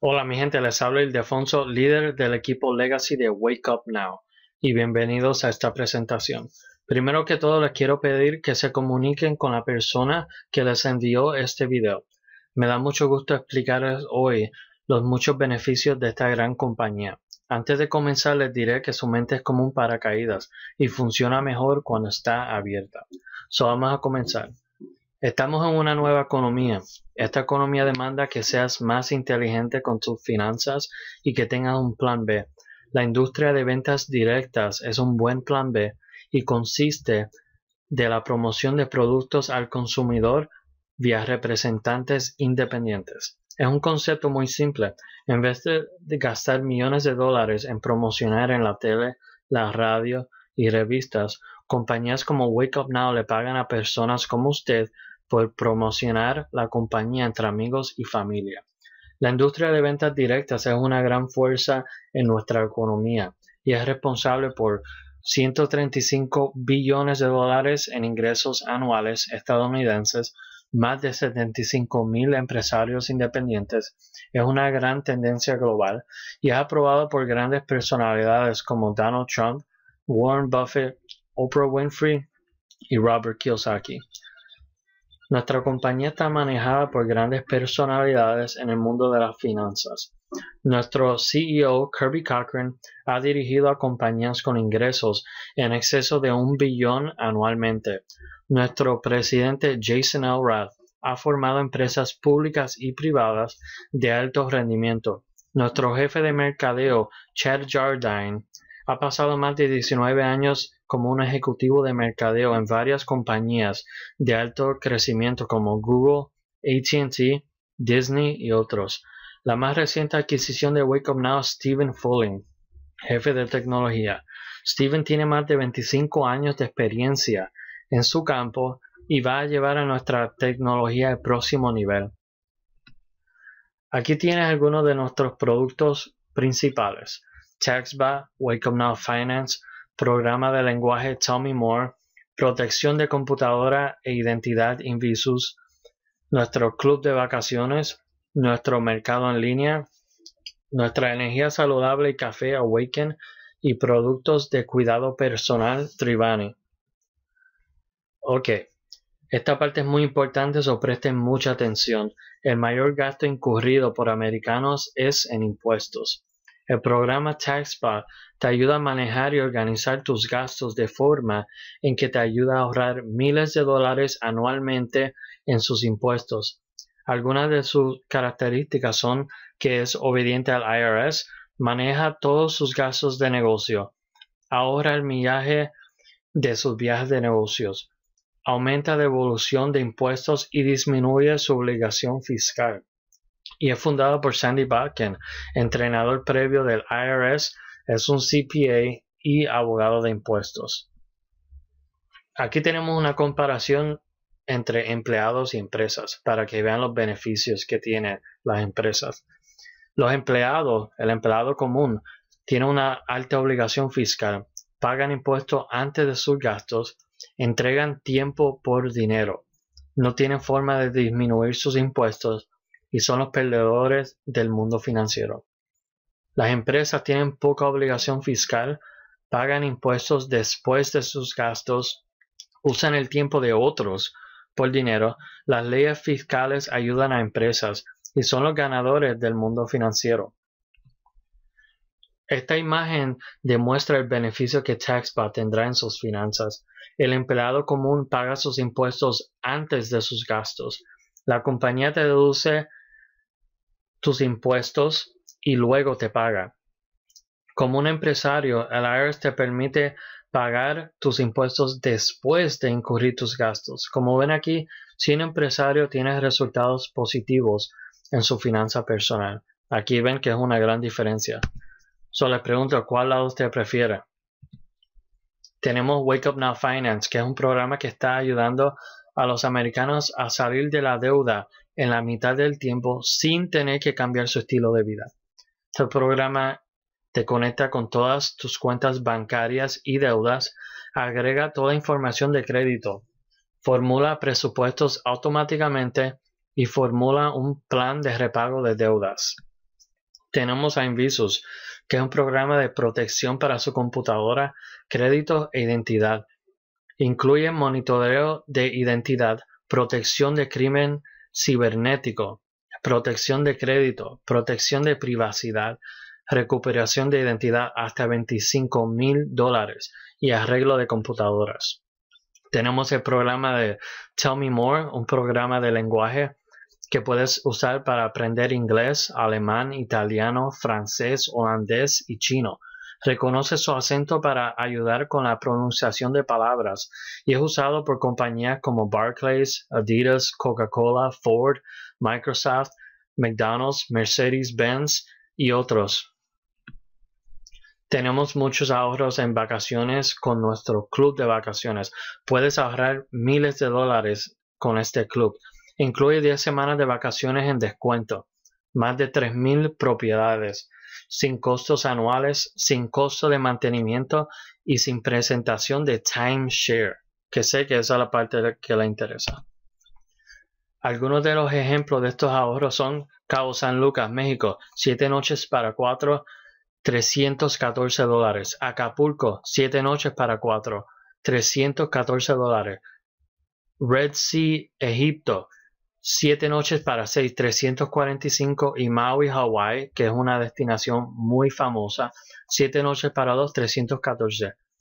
Hola mi gente, les habla Ildefonso, líder del equipo Legacy de Wake Up Now, y bienvenidos a esta presentación. Primero que todo les quiero pedir que se comuniquen con la persona que les envió este video. Me da mucho gusto explicarles hoy los muchos beneficios de esta gran compañía. Antes de comenzar les diré que su mente es como un paracaídas y funciona mejor cuando está abierta. So vamos a comenzar. Estamos en una nueva economía. Esta economía demanda que seas más inteligente con tus finanzas y que tengas un plan B. La industria de ventas directas es un buen plan B y consiste de la promoción de productos al consumidor vía representantes independientes. Es un concepto muy simple. En vez de gastar millones de dólares en promocionar en la tele, la radio y revistas, compañías como Wake Up Now le pagan a personas como usted por promocionar la compañía entre amigos y familia. La industria de ventas directas es una gran fuerza en nuestra economía y es responsable por 135 billones de dólares en ingresos anuales estadounidenses, más de 75 mil empresarios independientes. Es una gran tendencia global y es aprobado por grandes personalidades como Donald Trump, Warren Buffett, Oprah Winfrey y Robert Kiyosaki. Nuestra compañía está manejada por grandes personalidades en el mundo de las finanzas. Nuestro CEO, Kirby Cochran, ha dirigido a compañías con ingresos en exceso de un billón anualmente. Nuestro presidente, Jason Rath ha formado empresas públicas y privadas de alto rendimiento. Nuestro jefe de mercadeo, Chad Jardine, ha pasado más de 19 años como un ejecutivo de mercadeo en varias compañías de alto crecimiento como Google, ATT, Disney y otros. La más reciente adquisición de Wake Up Now Steven Stephen jefe de tecnología. steven tiene más de 25 años de experiencia en su campo y va a llevar a nuestra tecnología al próximo nivel. Aquí tienes algunos de nuestros productos principales. TaxBa, Wake Up Now Finance, programa de lenguaje Tommy Moore, protección de computadora e identidad Invisus, nuestro club de vacaciones, nuestro mercado en línea, nuestra energía saludable y café Awaken y productos de cuidado personal Tribani. Ok, esta parte es muy importante, so presten mucha atención. El mayor gasto incurrido por americanos es en impuestos. El programa TaxPa te ayuda a manejar y organizar tus gastos de forma en que te ayuda a ahorrar miles de dólares anualmente en sus impuestos. Algunas de sus características son que es obediente al IRS, maneja todos sus gastos de negocio, ahorra el millaje de sus viajes de negocios, aumenta la devolución de impuestos y disminuye su obligación fiscal y es fundado por Sandy Bakken, entrenador previo del IRS, es un CPA y abogado de impuestos. Aquí tenemos una comparación entre empleados y empresas para que vean los beneficios que tienen las empresas. Los empleados, el empleado común, tiene una alta obligación fiscal, pagan impuestos antes de sus gastos, entregan tiempo por dinero, no tienen forma de disminuir sus impuestos y son los perdedores del mundo financiero. Las empresas tienen poca obligación fiscal, pagan impuestos después de sus gastos, usan el tiempo de otros por dinero, las leyes fiscales ayudan a empresas y son los ganadores del mundo financiero. Esta imagen demuestra el beneficio que TaxPA tendrá en sus finanzas. El empleado común paga sus impuestos antes de sus gastos. La compañía te deduce tus impuestos y luego te paga. Como un empresario, el IRS te permite pagar tus impuestos después de incurrir tus gastos. Como ven aquí, si un empresario tiene resultados positivos en su finanza personal. Aquí ven que es una gran diferencia. Solo les pregunto, ¿cuál lado usted prefiere? Tenemos Wake Up Now Finance, que es un programa que está ayudando a los americanos a salir de la deuda en la mitad del tiempo sin tener que cambiar su estilo de vida. Este programa te conecta con todas tus cuentas bancarias y deudas, agrega toda información de crédito, formula presupuestos automáticamente y formula un plan de repago de deudas. Tenemos a Invisus, que es un programa de protección para su computadora, crédito e identidad Incluye monitoreo de identidad, protección de crimen cibernético, protección de crédito, protección de privacidad, recuperación de identidad hasta 25 mil dólares y arreglo de computadoras. Tenemos el programa de Tell Me More, un programa de lenguaje que puedes usar para aprender inglés, alemán, italiano, francés, holandés y chino. Reconoce su acento para ayudar con la pronunciación de palabras y es usado por compañías como Barclays, Adidas, Coca-Cola, Ford, Microsoft, McDonald's, Mercedes-Benz y otros. Tenemos muchos ahorros en vacaciones con nuestro club de vacaciones. Puedes ahorrar miles de dólares con este club. Incluye 10 semanas de vacaciones en descuento, más de 3.000 propiedades, sin costos anuales, sin costo de mantenimiento y sin presentación de timeshare, que sé que esa es la parte que le interesa. Algunos de los ejemplos de estos ahorros son Cabo San Lucas, México, 7 noches para 4, 314 dólares. Acapulco, 7 noches para 4, 314 dólares. Red Sea, Egipto, siete noches para seis, 345 y Maui, Hawaii, que es una destinación muy famosa, siete noches para dos,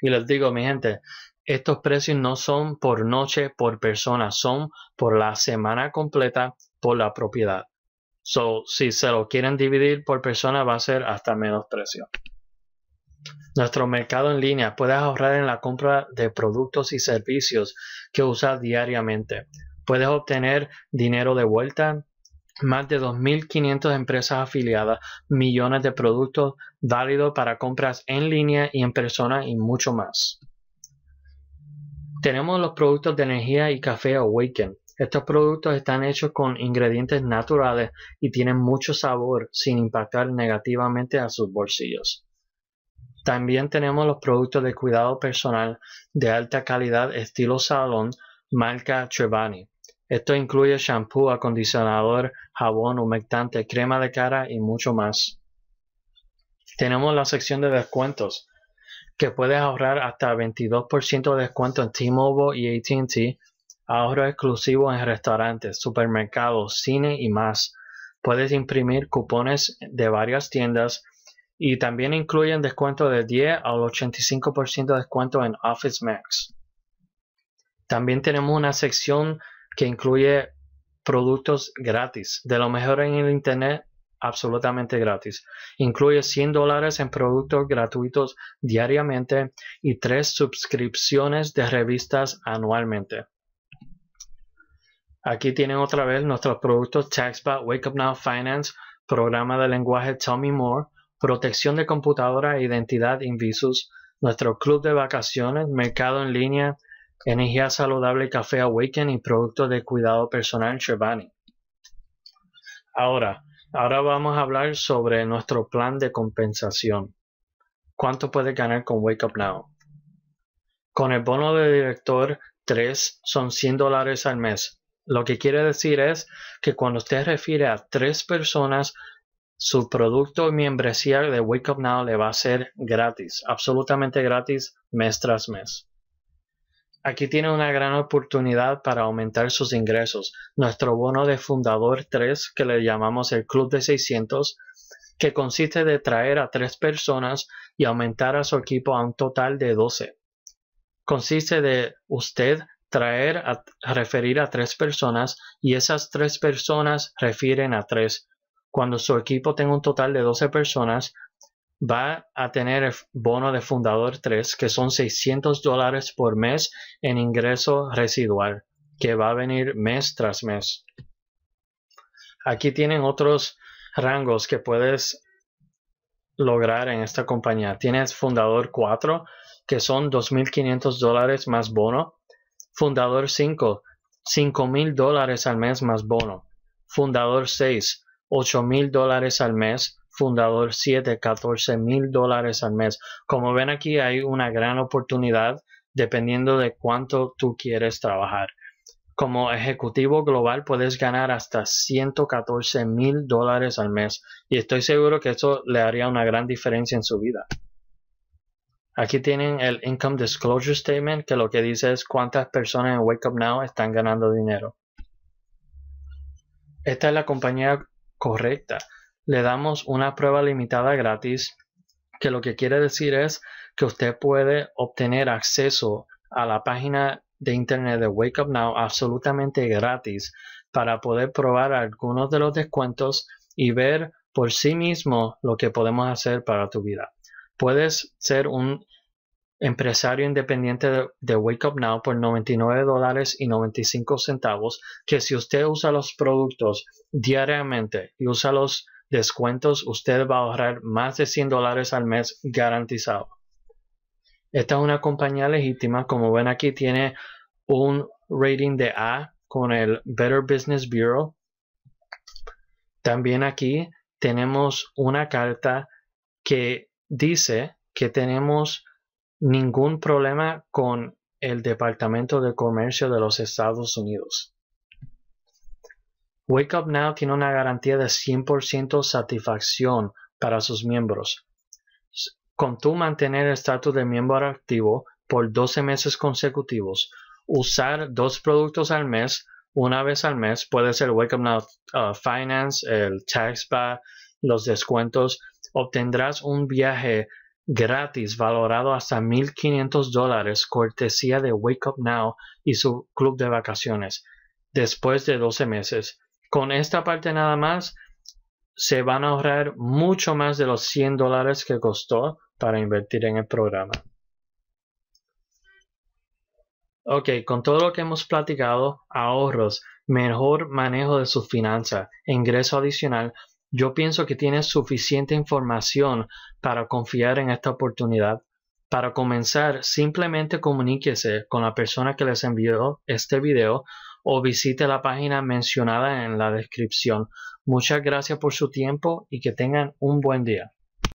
Y les digo, mi gente, estos precios no son por noche, por persona, son por la semana completa, por la propiedad. So, si se lo quieren dividir por persona, va a ser hasta menos precio. Nuestro mercado en línea puede ahorrar en la compra de productos y servicios que usas diariamente puedes obtener dinero de vuelta, más de 2.500 empresas afiliadas, millones de productos válidos para compras en línea y en persona y mucho más. Tenemos los productos de energía y café Awaken. Estos productos están hechos con ingredientes naturales y tienen mucho sabor sin impactar negativamente a sus bolsillos. También tenemos los productos de cuidado personal de alta calidad estilo salón marca Chevani esto incluye shampoo, acondicionador, jabón, humectante, crema de cara y mucho más. Tenemos la sección de descuentos, que puedes ahorrar hasta 22% de descuento en T-Mobile y ATT, ahorro exclusivo en restaurantes, supermercados, cine y más. Puedes imprimir cupones de varias tiendas y también incluyen descuento de 10 al 85% de descuento en Office Max. También tenemos una sección que incluye productos gratis, de lo mejor en el Internet, absolutamente gratis. Incluye 100 dólares en productos gratuitos diariamente y tres suscripciones de revistas anualmente. Aquí tienen otra vez nuestros productos TaxBot, Wake Up Now Finance, programa de lenguaje Tommy Me More, protección de computadora e identidad Invisus, nuestro club de vacaciones, mercado en línea, Energía saludable Café Awaken y producto de cuidado personal chevani Ahora, ahora vamos a hablar sobre nuestro plan de compensación. ¿Cuánto puede ganar con Wake Up Now? Con el bono de director 3 son 100 dólares al mes. Lo que quiere decir es que cuando usted refiere a tres personas, su producto membresía de Wake Up Now le va a ser gratis, absolutamente gratis mes tras mes. Aquí tiene una gran oportunidad para aumentar sus ingresos. Nuestro bono de fundador 3, que le llamamos el Club de 600, que consiste de traer a tres personas y aumentar a su equipo a un total de 12. Consiste de usted traer a referir a tres personas y esas tres personas refieren a tres. Cuando su equipo tenga un total de 12 personas, va a tener bono de fundador 3, que son 600 dólares por mes en ingreso residual, que va a venir mes tras mes. Aquí tienen otros rangos que puedes lograr en esta compañía. Tienes fundador 4, que son 2.500 dólares más bono. Fundador 5, 5.000 dólares al mes más bono. Fundador 6, 8.000 dólares al mes fundador 7, 14 mil dólares al mes. Como ven aquí hay una gran oportunidad dependiendo de cuánto tú quieres trabajar. Como ejecutivo global puedes ganar hasta 114 mil dólares al mes y estoy seguro que eso le haría una gran diferencia en su vida. Aquí tienen el Income Disclosure Statement que lo que dice es cuántas personas en Wake Up Now están ganando dinero. Esta es la compañía correcta le damos una prueba limitada gratis, que lo que quiere decir es que usted puede obtener acceso a la página de internet de Wake Up Now absolutamente gratis para poder probar algunos de los descuentos y ver por sí mismo lo que podemos hacer para tu vida. Puedes ser un empresario independiente de, Wake Up Now por 99 dólares y centavos, que si usted usa los productos diariamente y usa los descuentos, usted va a ahorrar más de 100 dólares al mes garantizado. Esta es una compañía legítima, como ven aquí tiene un rating de A con el Better Business Bureau. También aquí tenemos una carta que dice que tenemos ningún problema con el Departamento de Comercio de los Estados Unidos. Wake Up Now tiene una garantía de 100% satisfacción para sus miembros. Con tu mantener el estatus de miembro activo por 12 meses consecutivos, usar dos productos al mes, una vez al mes, puede ser Wake Up Now uh, Finance, el Tax los descuentos, obtendrás un viaje gratis valorado hasta 1.500 dólares cortesía de Wake Up Now y su club de vacaciones después de 12 meses. Con esta parte nada más se van a ahorrar mucho más de los 100 dólares que costó para invertir en el programa. Ok, con todo lo que hemos platicado, ahorros, mejor manejo de su finanza, ingreso adicional, yo pienso que tienes suficiente información para confiar en esta oportunidad. Para comenzar, simplemente comuníquese con la persona que les envió este video o visite la página mencionada en la descripción. Muchas gracias por su tiempo y que tengan un buen día.